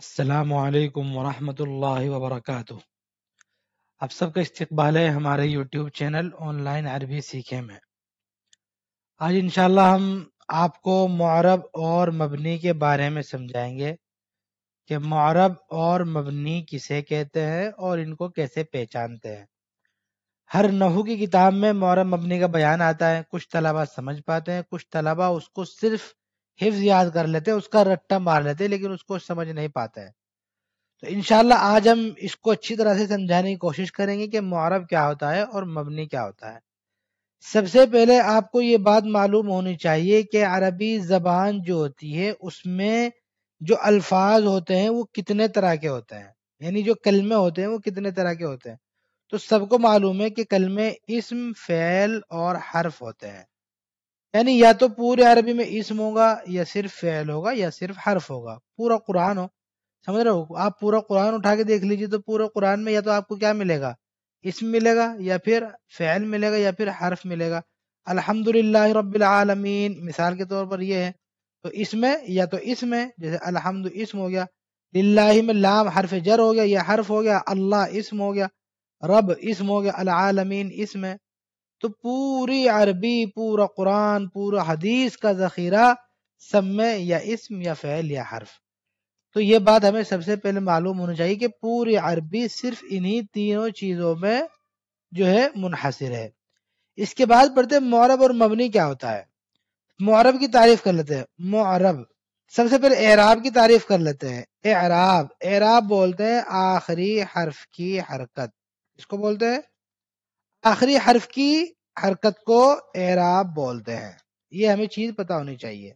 असलकम वरहमल वबरक आप सबका इस्तबाल है हमारे यूट्यूब चैनल ऑनलाइन अरबी सीखे में आज इनशाला हम आपको मरब और मबनी के बारे में समझाएंगे कि मरब और मबनी किसे कहते हैं और इनको कैसे पहचानते हैं हर नहू की किताब में मौरब मबनी का बयान आता है कुछ तलबा समझ पाते हैं कुछ तलबा उसको सिर्फ़ हिफ्ज याद कर लेते हैं उसका रट्टा मार लेते हैं लेकिन उसको समझ नहीं पाता है तो इनशाला आज हम इसको अच्छी तरह से समझाने की कोशिश करेंगे कि मुआरब क्या होता है और मबनी क्या होता है सबसे पहले आपको ये बात मालूम होनी चाहिए कि अरबी ज़बान जो होती है उसमें जो अल्फाज होते हैं वो कितने तरह के होते हैं यानी जो कलमे होते हैं वो कितने तरह के होते हैं तो सबको मालूम है कि कलमे इसम फैल और हर्फ होते हैं यानी या तो पूरे अरबी में इसम होगा या सिर्फ फ़ैल होगा या सिर्फ हर्फ होगा पूरा कुरान हो समझ रहे हो आप पूरा कुरान उठा के देख लीजिए तो पूरे कुरान में या तो आपको क्या मिलेगा इसम मिलेगा या फिर फ़ैल मिलेगा या फिर हर्फ मिलेगा अल्हम्दुलिल्लाह रबालमीन मिसाल के तौर पर यह है तो इसमें या तो इसमें जैसे अलहमद इसम हो गया लाही में लाम हर्फ जर हो गया या हर्फ हो गया अल्लाह इसम हो गया रब इसम हो गया अलमीन इसमें तो पूरी अरबी पूरा कुरान पूरा हदीस का जखीरा सब में या इसम या फ़ैल या हर्फ तो ये बात हमें सबसे पहले मालूम होनी चाहिए कि पूरी अरबी सिर्फ इन्हीं तीनों चीज़ों में जो है मुनहसर है इसके बाद पढ़ते हैं मौरब और मबनी क्या होता है मौरब की तारीफ कर लेते हैं मौरब सबसे पहले एराब की तारीफ कर लेते हैं एराब एराब बोलते हैं आखिरी हर्फ की हरकत इसको बोलते हैं आखिरी हर्फ की हरकत को एराब बोलते हैं ये हमें चीज पता होनी चाहिए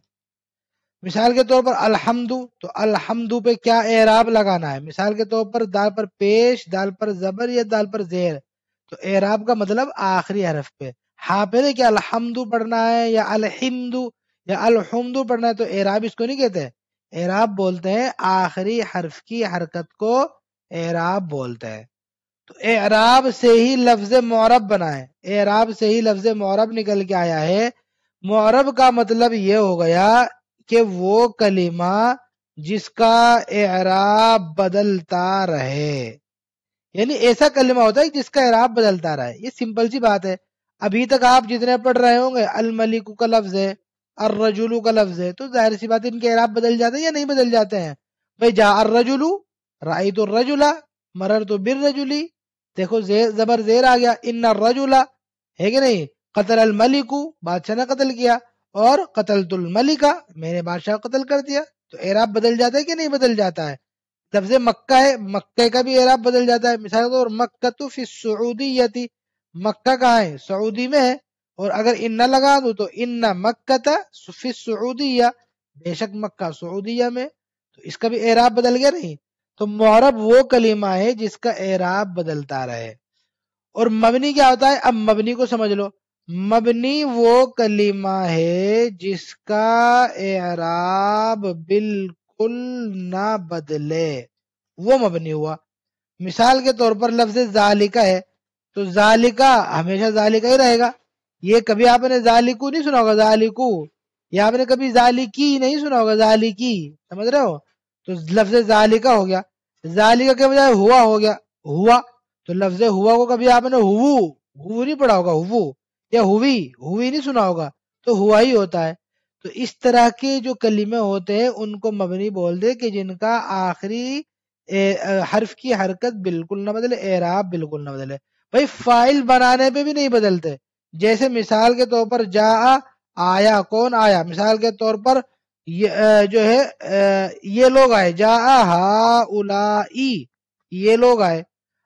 मिसाल के तौर पर अलहमदू तो अलहमदू पे क्या एराब लगाना है मिसाल के तौर पर दाल पर पेश दाल पर जबर या दाल पर जेर तो एराब का मतलब आखिरी हरफ पे हाफिज क्या अलहमदू पढ़ना है या अलहमदू या अलहमदू पढ़ना है तो एराब इसको नहीं कहते एराब बोलते हैं आखिरी हर्फ की हरकत को एराब बोलते हैं तो एराब से ही लफ्ज मौरब बना है एराब से ही लफ्ज मौरब निकल के आया है मौरब का मतलब ये हो गया कि वो कलीमा जिसका एराब बदलता रहे यानी ऐसा कलिमा होता है जिसका एराब बदलता रहे ये सिंपल सी बात है अभी तक आप जितने पढ़ रहे होंगे अल मलिकू का लफ्ज है अर रजुलू का लफ्ज है तो जाहिर सी बात इनके एराब बदल जाते हैं या नहीं बदल जाते हैं भाई जा अर रजुलू राई तो रजुला मरर तो बिर रजुली देखो जबर जेर आ गया इन्ना रजुला है कि नहीं कतल अल मलिकू बादशाह ने कतल किया और कतल तुल मलिका मैंने बादशाह कतल कर दिया तो एराब बदल जाता है कि नहीं बदल जाता है जब से मक्का है मक्के का भी एराब बदल जाता है मिसाल तौर मक्का तो फिर सऊदीयती मक्का कहाँ है सऊदी में है और अगर इन्ना लगा दो तो इन्ना मक्का था फिर सऊदिया बेशक मक्का सऊदिया में तो इसका भी एराब बदल गया नहीं तो मोहरब वो कलीमा है जिसका एराब बदलता रहे और मबनी क्या होता है अब मबनी को समझ लो मबनी वो कलीमा है जिसका एराब बिल्कुल ना बदले वो मबनी हुआ मिसाल के तौर पर लफ्ज जालिका है तो जालिका हमेशा जालिका ही रहेगा ये कभी आपने जालिकू नहीं सुना होगा जालिकू या आपने कभी जालिकी नहीं सुना होगा जालिकी समझ रहे हो तो लफ्ज जालिका हो गया जालिका के बजाय हुआ हो गया हुआ तो लफ्ज हुआ को कभी आपने हुवू नहीं पढ़ा होगा हुवू या हुई हुई नहीं सुना होगा तो हुआ ही होता है तो इस तरह के जो कलीमे होते हैं उनको मबनी बोल दे कि जिनका आखिरी हर्फ की हरकत बिल्कुल ना बदले एराब बिल्कुल ना बदले भाई फाइल बनाने पे भी नहीं बदलते जैसे मिसाल के तौर पर जा आया कौन आया मिसाल के तौर पर ये जो है ये लोग आए जा हाउलाई ये लोग आए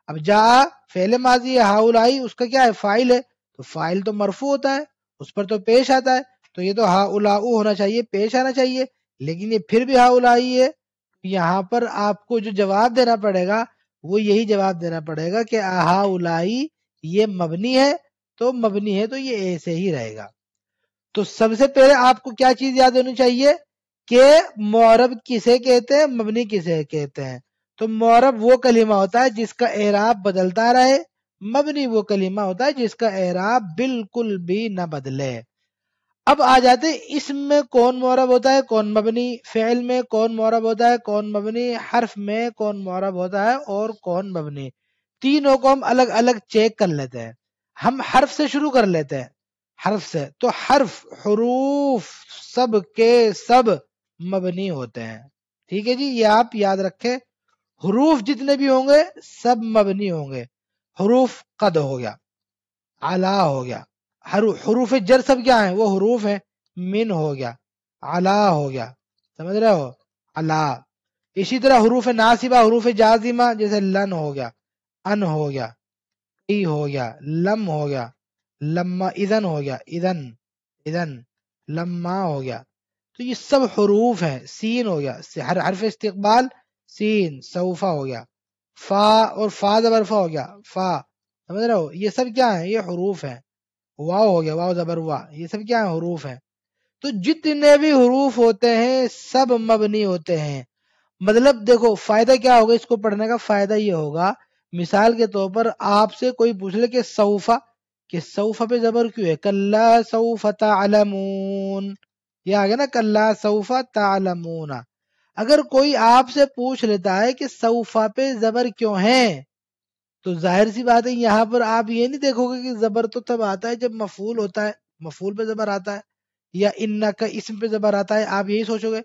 अब जा फेले माजी हाउलाई उसका क्या है फाइल है तो फाइल तो मरफू होता है उस पर तो पेश आता है तो ये तो हाउलाऊ होना चाहिए पेश आना चाहिए लेकिन ये फिर भी हाउलाई है यहाँ पर आपको जो जवाब देना पड़ेगा वो यही जवाब देना पड़ेगा कि आहा उलाई ये मबनी है तो मबनी है तो ये ऐसे ही रहेगा तो सबसे पहले आपको क्या चीज याद होनी चाहिए कि मौरब किसे कहते हैं मबनी किसे कहते हैं तो मौरब वो कलीमा होता है जिसका एराब बदलता रहे मबनी वो कलीमा होता है जिसका एराब बिल्कुल भी ना बदले अब आ जाते इसमें कौन मौरब होता है कौन मबनी फेल में कौन मौरब होता है कौन मबनी हर्फ में कौन मौरब होता है और कौन मबनी तीनों को हम अलग अलग चेक कर लेते हैं हम हर्फ से शुरू कर लेते हैं हर्फ से तो हर्फ हरूफ सब के सब मबनी होते हैं ठीक है जी ये आप याद रखें हरूफ जितने भी होंगे सब मबनी होंगे हरूफ कद हो गया आला हो गया हरूफ जर सब क्या है वो हरूफ है मिन हो गया आला हो गया समझ रहे हो अला इसी तरह हरूफ नासिबा हरूफ जाजिमा जैसे लन हो गया अन हो गया ई हो गया लम हो गया लम्मा इधन हो गया इधन इधन लम्मा हो गया तो ये सब हरूफ है सीन हो गया हर हरफ इस्तकबाल सीन सऊफा हो गया फा और फा जबरफा हो गया फा समझ रहे हो ये सब क्या है ये हरूफ है वाह हो गया वाह जबर वाह ये सब क्या है हरूफ है तो जितने भी हरूफ होते हैं सब मबनी होते हैं मतलब देखो फायदा क्या होगा इसको पढ़ने का फायदा ये होगा मिसाल के तौर पर आपसे कोई पूछ ले कि सऊफा कि सऊफा पे जबर क्यों है कल्ला सऊफता अलमून ये आ गया ना कल्ला सऊफा तालमूना अगर कोई आपसे पूछ लेता है कि सऊफा पे जबर क्यों है तो जाहिर सी बात है यहाँ पर आप ये नहीं देखोगे कि जबर तो तब आता है जब मफूल होता है मफूल पे जबर आता है या इन्ना का इसम पे जबर आता है आप यही सोचोगे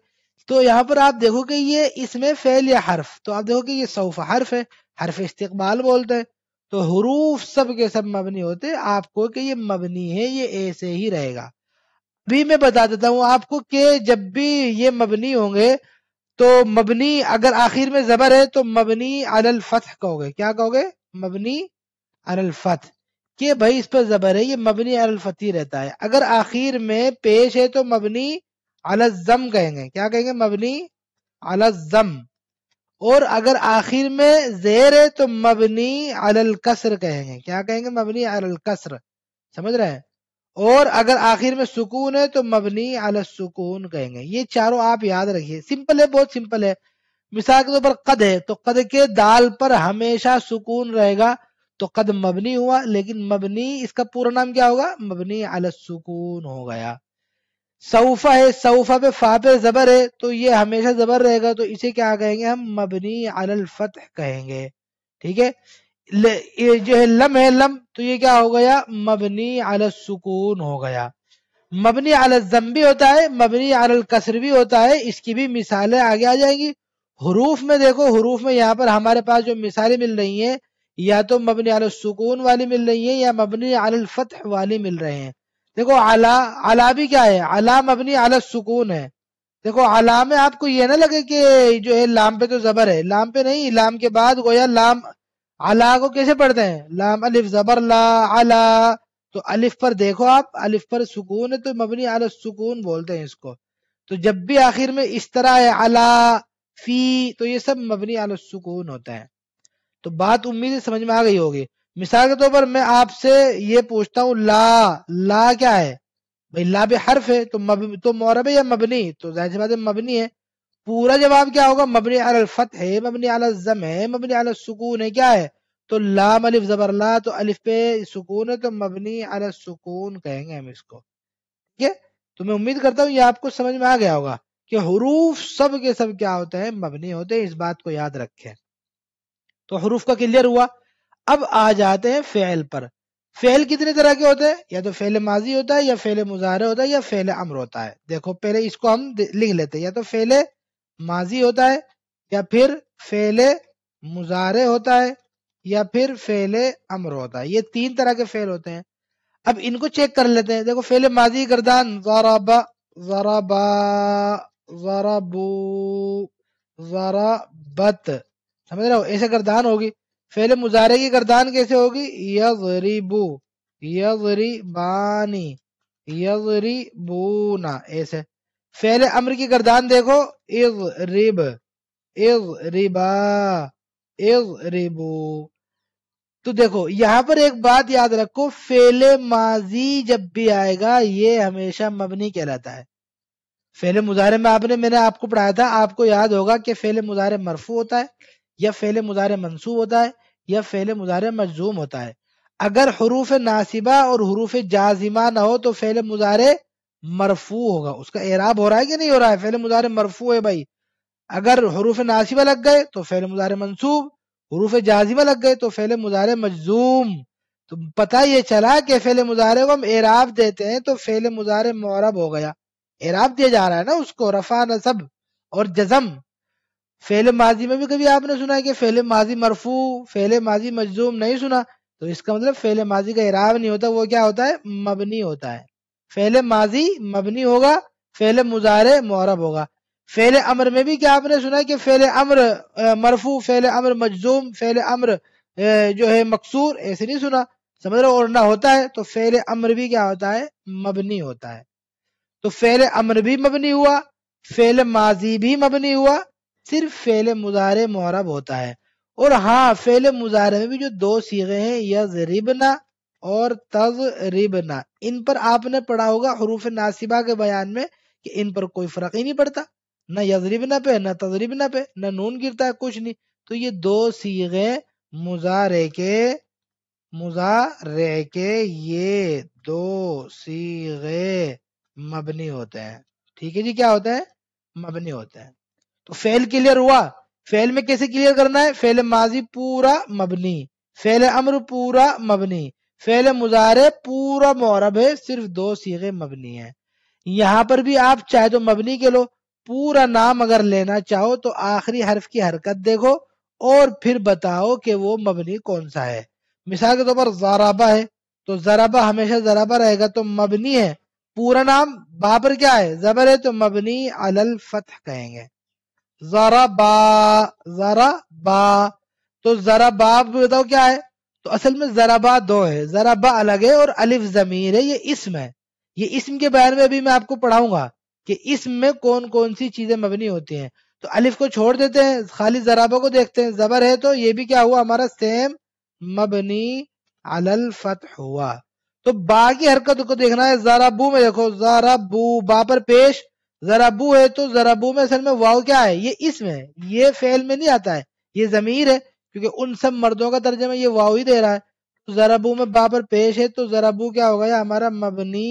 तो यहाँ पर आप देखोगे ये इसमें फैल या हर्फ तो आप देखोगे ये सऊफा हर्फ है हर्फ इस्तेकबाल बोलते हैं तो हरूफ सब के सब मबनी होते आपको कि ये मबनी है ये ऐसे ही रहेगा भी मैं बता देता हूँ आपको कि जब भी ये मबनी होंगे तो मबनी अगर आखिर में जबर है तो मबनी अनल फतह कहोगे क्या कहोगे मबनी अनल फतह के भाई इस पर जबर है ये मबनी अलफती रहता है अगर आखिर में पेश है तो मबनी अलजम कहेंगे क्या कहेंगे मबनी अलजम और अगर आखिर में जेर है तो मबनी अलकसर कहेंगे क्या कहेंगे मबनी अलकसर समझ रहे हैं और अगर आखिर में सुकून है तो मबनी अल सुकून कहेंगे ये चारों आप याद रखिए सिंपल है बहुत सिंपल है मिसाल के तौर पर कद है तो कद के दाल पर हमेशा सुकून रहेगा तो कद मबनी हुआ लेकिन मबनी इसका पूरा नाम क्या होगा मबनी अल सुकून हो गया सऊफा है सऊफा पे फापे जबर है तो ये हमेशा जबर रहेगा तो इसे क्या कहेंगे हम मबनी अल फतह कहेंगे ठीक है ये जो है लम है लम तो ये क्या हो गया मबनी अल सुकून हो गया मबनी अल जम भी होता है मबनी अल कसर भी होता है इसकी भी मिसालें आगे आ जाएंगी हरूफ में देखो हरूफ में यहाँ पर हमारे पास जो मिसालें मिल रही हैं या तो मबनी अल सुकून वाली मिल रही है या मबनी अल फतह वाली मिल रहे हैं देखो अला अला भी क्या है अला मबनी अल सुकून है देखो अला में आपको ये ना लगे कि जो है लाम पे तो जबर है लाम पे नहीं लाम के बाद गोया लाम अला को कैसे पढ़ते हैं लाम अलिफ जबर ला अला तो अलिफ पर देखो आप अलिफ पर सुकून है तो मबनी अल सुकून बोलते हैं इसको तो जब भी आखिर में इस तरह है अला फी तो ये सब मबनी अल सुकून होता है तो बात उम्मीद समझ में आ गई होगी मिसाल के तौर पर मैं आपसे ये पूछता हूँ ला ला क्या है भाई ला भी हर्फ है तो मब तो मौरब या मबनी तो जाहिर सी बात है मबनी है पूरा जवाब क्या होगा मबनी अलफत है मबनी अलजम है मबनी अलसकून है क्या है तो लाम अलिफ जबरला तो अलिफ पे सुकून है तो मबनी अल सुकून कहेंगे हम इसको ठीक है तो मैं उम्मीद करता हूँ ये आपको समझ में आ गया होगा कि हरूफ सब के सब क्या होते हैं मबनी होते हैं इस बात को याद रखें तो हरूफ का क्लियर हुआ अब आ जाते हैं फेल पर फेल कितने तरह के होते हैं या तो फेल माजी होता है या फेल मुजाहरे होता है या फेल अम्र होता है देखो पहले इसको हम लिख लेते हैं या तो फेल माजी होता है या फिर फेल मुजाहरे होता है या फिर फेले अमर होता है ये तीन तरह के फेल होते हैं अब इनको चेक कर लेते हैं देखो फेले माजी गर्दान जराबा वराबा वराबू वराबत समझ रहे हो ऐसे गर्दान होगी फेले मुजारे की गर्दान कैसे होगी यजरीबू यजरीबानी यजरीबूना ऐसे फेले अमर की गर्दान देखो इज रिब इज रिबा इज रिबू तो देखो यहाँ पर एक बात याद रखो फेले माजी जब भी आएगा ये हमेशा मबनी कहलाता है फेले मुजारे में आपने मैंने आपको पढ़ाया था आपको याद होगा कि फेले मुजारे मरफू होता है या फेले मुजारे मनसूब होता है या फेले मुजारे मजजूम होता है अगर हरूफ नासिबा और हरूफ जाजिमा ना हो तो फेले मुजारे मरफू होगा उसका एराब हो रहा है कि नहीं हो रहा है फेले मुजारे मरफू है भाई अगर हरूफ नासिबा लग गए तो फेले मुजारे मनसूब हरूफ जाजिमा लग गए तो फेले मुजारे मजजूम तो पता ये चला कि फेले मुजारे को हम एराब देते हैं तो फेले मुजारे मौरब हो गया एराब दिया जा रहा है ना उसको रफा नसब और जजम फेले माजी में भी कभी आपने सुना है कि फेले माजी मरफू फेले माजी मजजूम नहीं सुना तो इसका मतलब फेले माजी का इराब नहीं होता वो क्या होता है मबनी होता है फेले माजी मबनी होगा फेले मुजारे मौरब होगा फेल अम्र में भी क्या आपने सुना है कि फेल अम्र मरफू फेल अम्र मजजूम फेल अम्र जो है मकसूर ऐसे नहीं सुना समझ रहे और ना होता है तो फेल अम्र भी क्या होता है मबनी होता है तो फेल अम्र भी मबनी हुआ फेल माजी भी मबनी हुआ सिर्फ फेल मुजहर मोहरब होता है और हाँ फेल मुजहर में भी जो दो सीगे हैं यज रिबना और तज रिबना इन पर आपने पढ़ा होगा हरूफ नासिबा के बयान में कि इन पर कोई फर्क ही नहीं पड़ता न यजरिबना पे न तजरिबना पे न नून गिरता है कुछ नहीं तो ये दो सीगे मुजारे के मुजारे के ये दो सीगे मबनी होते हैं ठीक है जी क्या होते हैं मबनी होते हैं तो फेल क्लियर हुआ फेल में कैसे क्लियर करना है फेल माजी पूरा मबनी फेल अम्र पूरा मबनी फेल मुजारे पूरा मौरब है सिर्फ दो सीगे मबनी है यहां पर भी आप चाहे तो मबनी के लो पूरा नाम अगर लेना चाहो तो आखिरी हर्फ की हरकत देखो और फिर बताओ कि वो मबनी कौन सा है मिसाल के तौर तो पर जराबा है तो जराबा हमेशा जराबा रहेगा तो मबनी है पूरा नाम बाबर क्या है जबर है तो मबनी अलल फतह कहेंगे जरा बा जरा बा तो जरा बा बताओ क्या है तो असल में जराबा दो है जराबा अलग है और अलिफ जमीर है ये इसम है ये इसम के बारे में अभी मैं आपको पढ़ाऊंगा कि इसमें कौन कौन सी चीजें मबनी होती हैं तो अलिफ को छोड़ देते हैं खाली जराबा को देखते हैं जबर है तो ये भी क्या हुआ हमारा सेम मबनी अलल फत हुआ तो बाकी हरकत को देखना है जराबू में देखो जराबू बापर पेश जराबू है तो जराबू में असल में वाव क्या है ये इसमें ये फेल में नहीं आता है ये जमीर है क्योंकि उन सब मर्दों का में ये वाव ही दे रहा है तो जराबू में बापर पेश है तो जराबू क्या होगा हमारा मबनी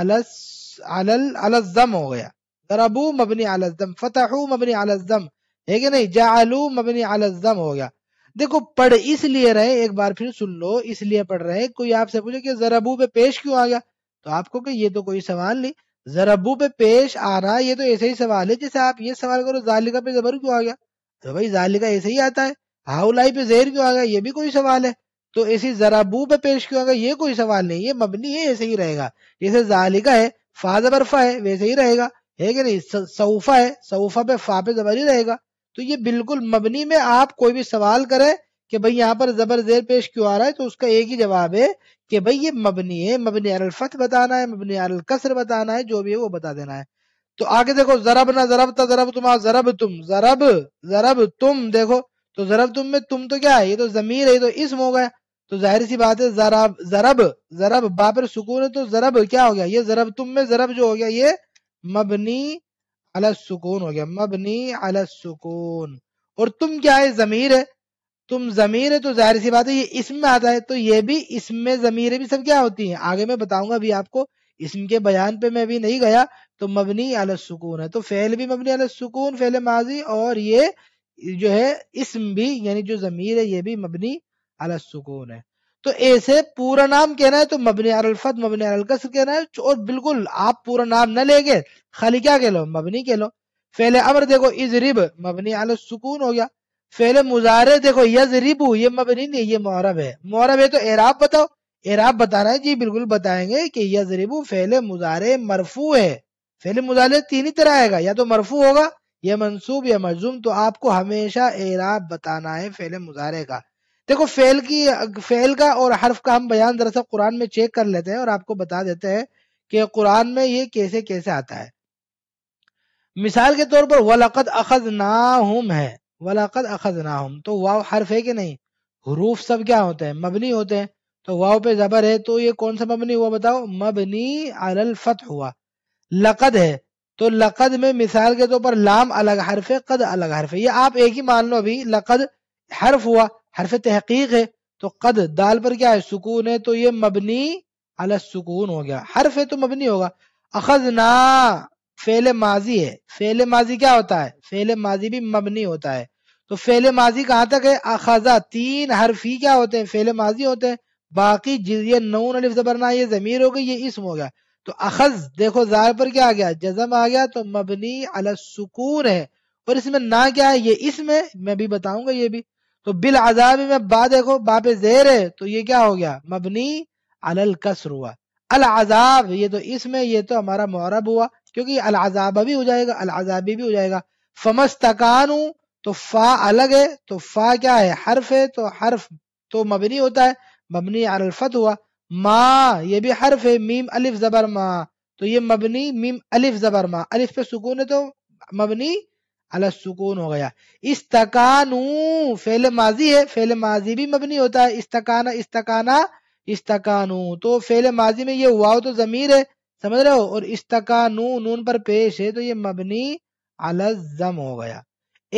अलस अलजम हो गया दरबू मबनी अलजम फतहू मबनी अलजम है कि नहीं जालू मबनी अलजम हो गया देखो पढ़ इसलिए रहे एक बार फिर सुन लो इसलिए पढ़ रहे कोई आपसे पूछे कि जरबू पे पेश क्यों आ गया तो आपको कि ये तो कोई सवाल नहीं जरबू पे पेश आना ये तो ऐसे ही सवाल है जैसे आप ये सवाल करो जालिका पे जबर क्यों आ गया तो भाई जालिका ऐसे ही आता है हाउलाई पे जहर क्यों आ गया ये भी कोई सवाल है तो ऐसी जराबू पे पेश क्यों आ गया ये कोई सवाल नहीं ये मबनी है ऐसे ही रहेगा जैसे जालिका है फा बर्फा है वैसे ही रहेगा है कि नहीं सऊफा है सऊफा पे फा पे जबर ही रहेगा तो ये बिल्कुल मबनी में आप कोई भी सवाल करें कि भाई यहाँ पर जबर जेर पेश क्यों आ रहा है तो उसका एक ही जवाब है कि भाई ये मबनी है मबनी अलफत बताना है मबनी अलकसर बताना है जो भी है वो बता देना है तो आगे देखो जरब ना जरब था जरब तुम जरब तुम जरब जरब तुम देखो तो जरब तुम में तुम तो क्या है ये तो जमीर है तो इसम हो गया तो जाहिर सी बात है जराब जरब जरब बापर सुकून है तो जरब क्या हो गया ये जरब तुम में जरब जो हो गया ये मबनी अला सुकून हो गया मबनी अला सुकून और तुम क्या है जमीर है तुम जमीर है तो जाहिर सी बात है ये इसम आता है तो ये भी इसमें जमीर भी सब क्या होती है आगे मैं बताऊंगा अभी आपको इसम के बयान पे मैं अभी नहीं गया तो मबनी अल सुकून है तो फैल भी मबनी अल सुकून फैल माजी और ये जो है इसम भी यानी जो जमीर है ये भी मबनी अलसुकून है तो ऐसे पूरा नाम कहना है तो मबनी अलफत मबनी अलकस कहना है और बिल्कुल आप पूरा नाम न लेंगे खाली क्या कह लो मबनी कह लो फैले अमर देखो इज रिब मबनी अल सुकून हो गया फैले मुजारे देखो यज रिबू ये मबनी नहीं ये मौरब है मौरब है तो एराब बताओ एराब बताना है जी बिल्कुल बताएंगे कि यज रिबू फैले मुजारे मरफू है फेले मुजारे तीन ही तरह आएगा या तो मरफू होगा ये मनसूब या मजूम तो आपको हमेशा एराब बताना है फैले मुजारे का देखो फेल की फेल का और हर्फ का हम बयान दरअसल कुरान में चेक कर लेते हैं और आपको बता देते हैं कि कुरान में ये कैसे कैसे आता है मिसाल के तौर पर वलकद अखज नाहम है वलकद अखज नाहम तो वाव हर्फ है कि नहीं हरूफ सब क्या होते हैं मबनी होते हैं तो वाव पे जबर है तो ये कौन सा मबनी हुआ बताओ मबनी अल फत हुआ लकद है तो लकद में मिसाल के तौर पर लाम अलग हर्फ है कद अलग हर्फ है ये आप एक ही मान लो अभी लकद हर्फ हुआ हरफ तहकीक है तो कद दाल पर क्या है सुकून है तो ये मबनी अल सुकून हो गया हरफ है तो मबनी होगा अखज ना फेल माजी है फेल माजी क्या होता है फेल माजी भी मबनी होता है तो फेल माजी कहाँ तक है अखजा तीन हरफी क्या होते हैं फेल माजी होते हैं बाकी ये नून अलिफ जबरना ये जमीर हो गई ये इसम हो गया तो अखज देखो जार पर क्या आ गया जजम आ गया तो मबनी अल सुकून है और इसमें ना क्या है ये इसमें मैं भी बताऊंगा ये भी तो बिल अजाबी में बा देखो बाप जेर है तो ये क्या हो गया मबनी अल कसर हुआ अल अजाब ये तो इसमें ये तो हमारा मौरब हुआ क्योंकि अल अजाबा भी हो जाएगा अल अजाबी भी हो जाएगा फमस्तकान तो फा अलग है तो फा क्या है हर्फ है तो हर्फ तो मबनी होता है मबनी अलफत हुआ माँ ये भी हर्फ है मीम अलिफ जबर माँ तो ये मबनी मीम अलिफ जबर माँ अलिफ पे सुकून है तो मबनी अलसुकून हो गया इस्तकानू फेल माजी है फेल माजी भी मबनी होता है इस्तकाना इस्तकाना इस्तकानू तो फेल माजी में ये हो तो जमीर है समझ रहे हो और इस्तकानू नून पर पेश है तो ये मबनी अलजम हो गया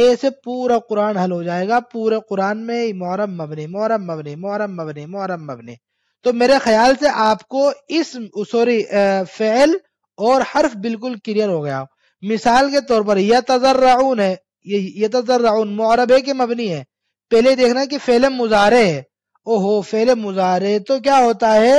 ऐसे पूरा कुरान हल हो जाएगा पूरे कुरान में मोहरम मबनी मोहरम मबनी मोहरम मबनी मोहरम मबनी तो मेरे ख्याल से आपको इस सॉरी फेल और हर्फ बिल्कुल क्लियर हो गया मिसाल के तौर पर यह तजर्राउन है ये तजर्राउन मुआरबे के मबनी है पहले देखना कि फेले मुजारे है ओहो फेले मुजारे तो क्या होता है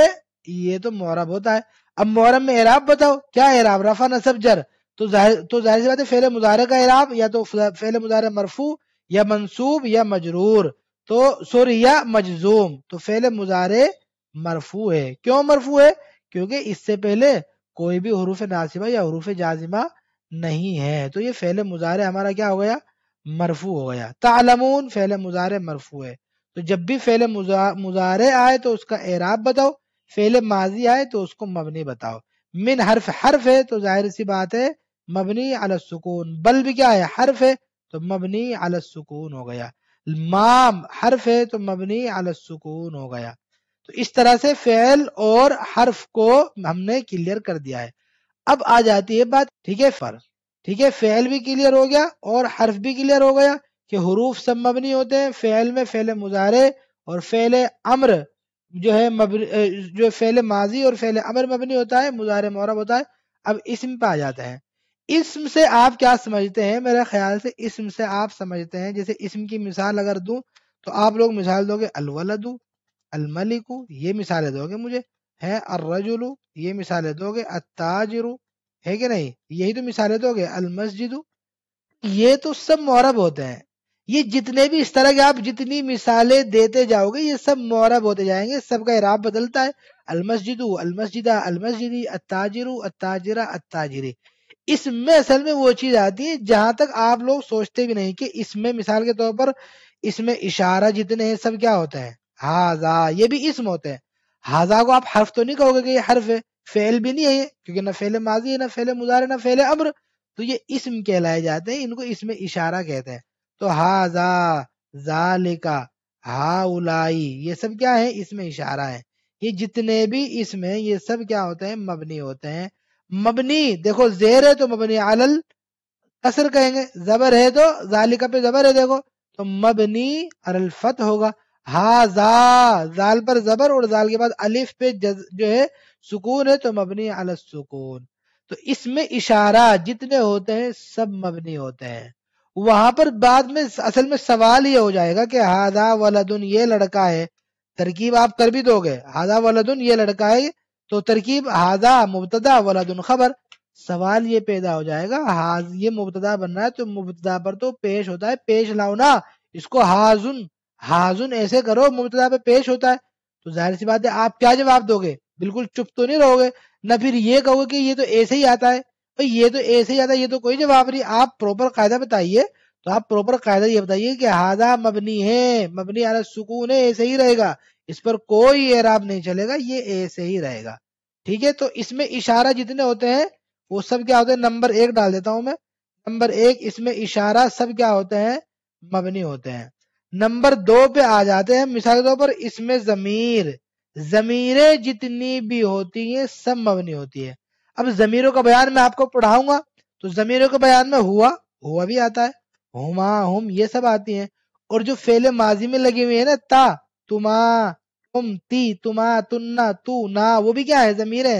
ये तो मुआरब होता है अब मुआरब में एराब बताओ क्या एराब रफा नसब जर तो जाहिर तो जाहिर सी बात है फेल मुजारे का एराब या तो फेल मुजारे मरफू या मनसूब या मजरूर तो सॉरी या मजजूम तो फेल मुजारे मरफू है क्यों मरफू है क्योंकि इससे पहले कोई भी हरूफ नासिबा या हरूफ जाजिमा नहीं है तो ये फ़ैल मुजारे हमारा क्या हो गया मरफू हो गया तालमून फ़ैल मुजारे मरफू है तो जब भी फ़ैल मुजारे आए तो उसका एराब बताओ फ़ैल माजी आए तो उसको मबनी बताओ मिन हर्फ हर्फ है तो जाहिर सी बात है मबनी अल बल भी क्या है हर्फ है तो मबनी अल सुकून हो गया माम हर्फ है तो मबनी अलसकून हो गया तो इस तरह से फ़ैल और हर्फ को हमने क्लियर कर दिया है अब आ जाती है बात ठीक है फर ठीक है फेल भी क्लियर हो गया और हर्फ भी क्लियर हो गया कि हरूफ सब मबनी होते हैं फेल में फेल मुजारे और फेल अम्र जो है मबनी जो फेल माजी और फेल अमर मबनी होता है मुजारे मौरब होता है अब इसम पे आ जाता है इसम से आप क्या समझते हैं मेरे ख्याल से इसम से आप समझते हैं जैसे इसम की मिसाल अगर दू तो आप लोग मिसाल दोगे अलवलदू अलमलिकू ये मिसालें दोगे मुझे है अर्रजुलू ये मिसालें दोगे अताजर है कि नहीं यही तो मिसालें दोगे मस्जिद ये तो सब मौरब होते हैं ये जितने भी इस तरह के आप जितनी मिसालें देते जाओगे ये सब मौरब होते जाएंगे सबका इराब बदलता है मस्जिदा अलमस्जिदा अलमस्जिदी अताजर अताजरा अताजरी इसमें असल में वो चीज आती है जहां तक आप लोग सोचते भी नहीं कि इसमें मिसाल के तौर पर इसमें इशारा जितने हैं सब क्या होते हैं हाजा ये भी इसम होते हैं हाजा को आप हर्फ तो नहीं कहोगे कि ये हर्फ है फेल भी नहीं है ये क्योंकि ना फेले माजी है ना फेले मुजारे ना फेले अम्र तो ये इसम कहलाए जाते हैं इनको इसमें इशारा कहते हैं तो हाजा जालिका हा उलाई ये सब क्या है इसमें इशारा है ये जितने भी इसमें ये सब क्या होते हैं मबनी होते हैं मबनी देखो जेर है तो मबनी अलल कसर कहेंगे जबर है तो जालिका पे जबर है देखो तो मबनी अरल फत होगा हा हाँ, जा जाल पर जबर और जाल के बाद अलिफ पे जज, जो है सुकून है तो मबनी अल सुकून तो इसमें इशारा जितने होते हैं सब मबनी होते हैं वहां पर बाद में असल में सवाल ये हो जाएगा कि हादा वलदुन ये लड़का है तरकीब आप कर भी दोगे हादा वलदुन ये लड़का है तो तरकीब हादा मुबतदा वलदुन खबर सवाल ये पैदा हो जाएगा हाज ये मुबतदा बनना है तो मुबतदा पर तो पेश होता है पेश लाओ ना इसको हाजुन हाजुन ऐसे करो मुबतदा पे पेश होता है तो जाहिर सी बात है आप क्या जवाब दोगे बिल्कुल चुप तो नहीं रहोगे ना फिर ये कहोगे कि ये तो ऐसे ही आता है भाई ये तो ऐसे ही आता है ये तो कोई जवाब नहीं आप प्रॉपर कायदा बताइए तो आप प्रॉपर कायदा ये बताइए कि हादा मबनी है मबनी आला सुकून है ऐसे ही रहेगा इस पर कोई एराब नहीं चलेगा ये ऐसे ही रहेगा ठीक है तो इसमें इशारा जितने होते हैं वो सब क्या होते हैं नंबर एक डाल देता हूं मैं नंबर एक इसमें इशारा सब क्या होते हैं मबनी होते हैं नंबर दो पे आ जाते हैं मिसाल के तौर पर इसमें जमीर जमीरें जितनी भी होती हैं सब मबनी होती है अब जमीरों का बयान मैं आपको पढ़ाऊंगा तो जमीरों के बयान में हुआ हुआ भी आता है हुमा हाँ, हुम ये सब आती हैं और जो फेले माजी में लगी हुई है ना ता तुमा तुम ती तुमा तुन्ना तू ना वो भी क्या है जमीरें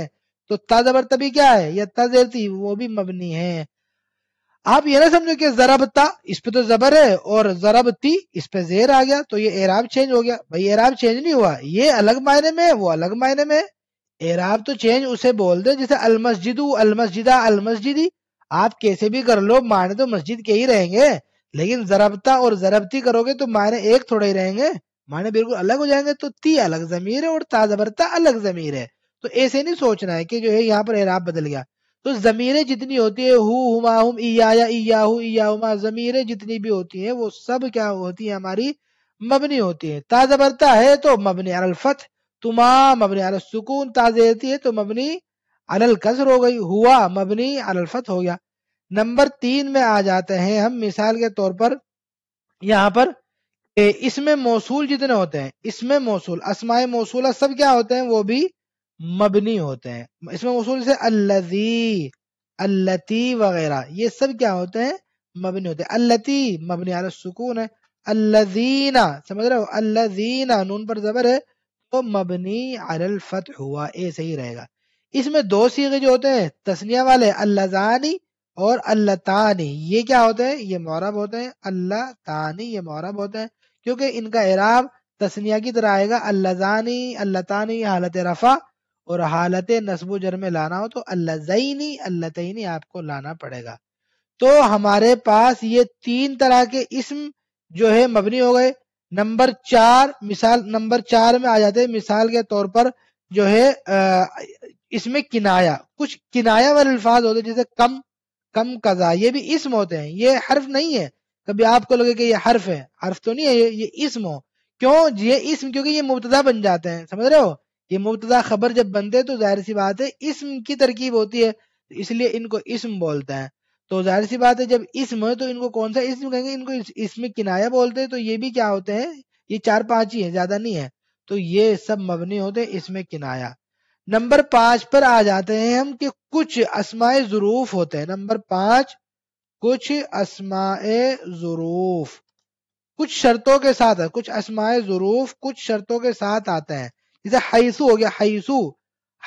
तो ता जबर तभी क्या है या ता वो भी मबनी है आप ये ना समझो कि जराबता इस पे तो जबर है और जराबती इस पे जेर आ गया तो ये एराब चेंज हो गया भाई एराब चेंज नहीं हुआ ये अलग मायने में वो अलग मायने में एराब तो चेंज उसे बोल दे जैसे अलमस्जिदू अलमस्जिदा अलमस्जिदी आप कैसे भी कर लो माने तो मस्जिद के ही रहेंगे लेकिन जराबता और जराबती करोगे तो मायने एक थोड़े ही रहेंगे माने बिल्कुल अलग हो जाएंगे तो ती अलग जमीर है और ताजबरता अलग जमीर है तो ऐसे नहीं सोचना है कि जो है यहाँ पर एराब बदल गया तो ज़मीरें जितनी होती है हु हुमा हुम इया इयाहू इयाहुमा ज़मीरें जितनी भी होती हैं वो सब क्या होती है हमारी मबनी होती है ताजबरता है तो मबनी अलफत तुमा मबनी अल सुकून रहती है तो मबनी अल कसर हो गई हुआ मबनी अलफत हो गया नंबर तीन में आ जाते हैं हम मिसाल के तौर पर यहाँ पर इसमें मौसूल जितने होते हैं इसमें मौसूल असमाय मौसूला सब क्या होते हैं वो भी मबनी होते हैं इसमें उसूल से अल्लजी अल्लती वगैरह ये सब क्या होते हैं मबनी होते हैं अल्लती मबनी आल सुकून है अल्लजीना समझ रहे हो अल्लजीना नून पर जबर है तो मबनी अल फत हुआ ये सही रहेगा इसमें दो सीगे जो होते हैं तस्निया वाले अल्लाजानी और अल्लातानी ये क्या होते हैं ये मौरब होते हैं अल्लाह तानी ये मौरब होते हैं क्योंकि इनका इराब तस्निया की तरह आएगा अल्लाजानी अल्लातानी हालत रफ़ा और हालत नस्ब जर में लाना हो तो अल्लाजनी अल्लातनी आपको लाना पड़ेगा तो हमारे पास ये तीन तरह के इसम जो है मबनी हो गए नंबर चार मिसाल नंबर चार में आ जाते हैं मिसाल के तौर पर जो है इसमें किनाया कुछ किनाया वाले अल्फाज होते हैं जैसे कम कम कजा ये भी इसम होते हैं ये हर्फ नहीं है कभी आपको लगे कि ये हर्फ है हर्फ तो नहीं है ये, ये इसम हो क्यों ये इसम क्योंकि ये मुबतदा बन जाते हैं समझ रहे हो ये मुबतदा खबर जब बनते हैं तो जाहिर सी बात है इसम की तरकीब होती है तो इसलिए इनको इसम बोलते हैं तो जाहिर सी बात है जब इसम तो इनको कौन सा इसम कहेंगे इनको इसम किनाया बोलते हैं तो ये भी क्या होते हैं ये चार पांच ही है ज्यादा नहीं है तो ये सब मबनी होते हैं इसमें किनाया नंबर पांच पर आ जाते हैं हम कि कुछ असमाय जरूफ होते हैं नंबर पांच कुछ असमाय जरूफ कुछ शर्तों के साथ है कुछ असमाय जरूफ कुछ शर्तों के साथ आते हैं जैसे हाइसू हो गया हाइसू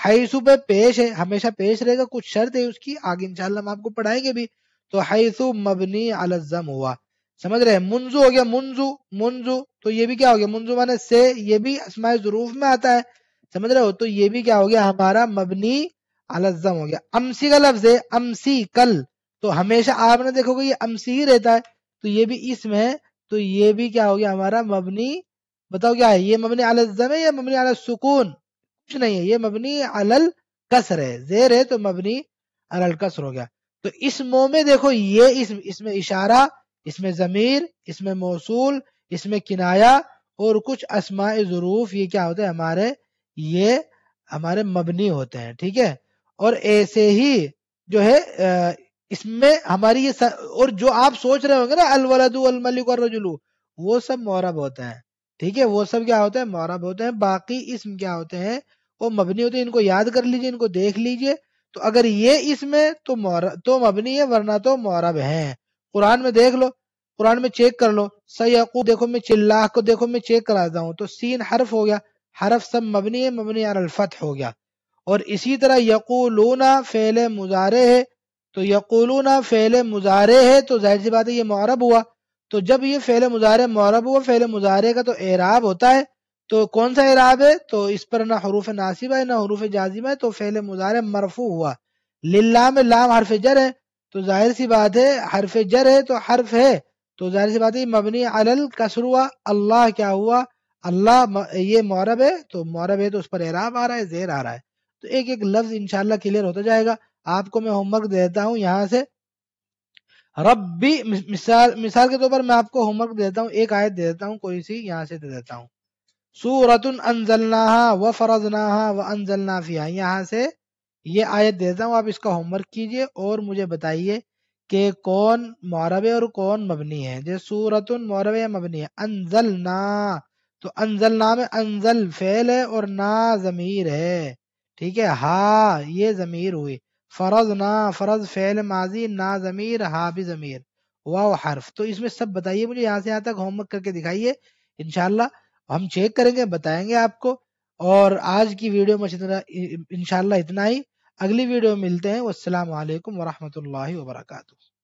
हाइसू पे पेश है हमेशा पेश रहेगा कुछ शर्त है उसकी आगे इंशाल्लाह हम आपको पढ़ाएंगे भी तो हाइसू मबनी अलजम हुआ समझ रहे हैं मुंजू हो गया मुंजू मुंजू तो ये भी क्या हो गया मुंजू माने से ये भी असमाय जरूफ में आता है समझ रहे हो तो ये भी क्या हो गया हमारा मबनी अलजम हो गया अमसी का लफ्ज है अमसी कल तो हमेशा आपने देखोगे ये अमसी ही रहता है तो ये भी इसमें है तो ये भी क्या हो गया हमारा मबनी बताओ क्या है ये मबनी अल है या मबनी अल सुकून कुछ नहीं है ये मबनी अलल कसर है जेर है तो मबनी अलल कसर हो गया तो इस मो में देखो ये इस इसमें इशारा इसमें ज़मीर इसमें मौसूल इसमें किनाया और कुछ असमाय ज़रूफ ये क्या होते हैं हमारे ये हमारे मबनी होते हैं ठीक है और ऐसे ही जो है इसमें हमारी ये और जो आप सोच रहे होंगे ना अलवलदू अलमलिक और रजुलू वो सब मौरब होते हैं ठीक है वो सब क्या होता है मौरब होते हैं बाकी इसम क्या होते हैं वो मबनी होते हैं इनको याद कर लीजिए इनको देख लीजिए तो अगर ये इसमें तो मौर तो मबनी है वरना तो मौरब है कुरान में देख लो कुरान में चेक कर लो सयकू देखो मैं चिल्लाह को देखो मैं चेक कराता हूँ तो सीन हरफ हो गया हरफ सब मबनी है मबनी अलफत हो गया और इसी तरह यकूलूना फेले मुजारे है तो यकूलूना फेले मुजारे है तो जाहिर सी बात है ये मौरब हुआ तो जब ये फेल मुजाहरे मौरब हुआ फेल मुजाहरे का तो एराब होता है तो कौन सा एराब है तो इस पर ना हरूफ नासिब है ना हरूफ जाजिम है तो फेल मुजाहरे मरफू हुआ लिल्ला में लाम हरफ जर है तो जाहिर सी बात है हरफ जर है तो हरफ है तो जाहिर सी बात है मबनी अल कसर हुआ अल्लाह क्या हुआ अल्लाह ये मौरब है तो मौरब है तो उस पर एराब आ रहा है जेर आ रहा है तो एक एक लफ्ज़ इनशाला क्लियर होता जाएगा आपको मैं होमवर्क देता हूँ यहाँ से रब्बी मिसाल मिसाल के तौर पर मैं आपको होमवर्क दे देता हूँ एक आयत दे देता हूँ कोई सी यहाँ से दे देता हूँ सूरतन अनजलना व फरजना व फिया यहाँ से ये आयत दे देता हूँ आप इसका होमवर्क कीजिए और मुझे बताइए कि कौन मौरब और कौन मबनी है जैसे सूरतन मौरब या मबनी है अनजलना तो अनजलना में अनजल फैल है और ना जमीर है ठीक है हा ये जमीर हुई फ़रज ना फ़रज फ़ैल माजी ना ज़मीर हाबी ज़मीर वाह हर्फ तो इसमें सब बताइए मुझे यहाँ से यहाँ तक होमवर्क करके दिखाइए इन हम चेक करेंगे बताएंगे आपको और आज की वीडियो में इतना इन इतना ही अगली वीडियो में मिलते हैं वालकम वरहमल वरकू